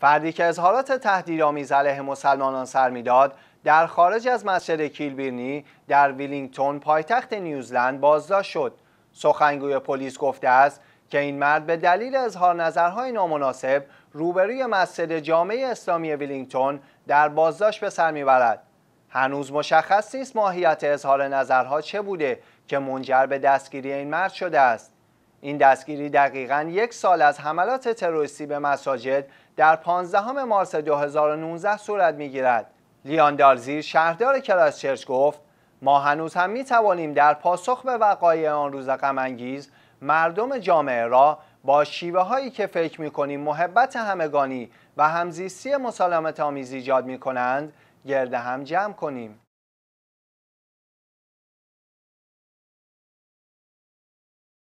فردی که اظهارات تهدیدآمیز علیه مسلمانان سر میداد در خارج از مسجد کیلبیرنی در ویلینگتون پایتخت نیوزلند بازداشت شد سخنگوی پلیس گفته است که این مرد به دلیل اظهار نظرهای نامناسب روبروی مسجد جامعه اسلامی ویلینگتون در بازداشت به سر میبرد هنوز مشخص نیست ماهیت اظهار نظرها چه بوده که منجر به دستگیری این مرد شده است این دستگیری دقیقا یک سال از حملات تروریستی به مساجد در 15 مارس 2019 صورت میگیرد لیان دارزی شهردار کراسچرچ گفت ما هنوز هم می توانیم در پاسخ به وقایع آن روز غمانگیز مردم جامعه را با شیوه هایی که فکر می کنیم محبت همگانی و همزیستی مسالمت آمیز ایجاد می کنند گرد هم جمع کنیم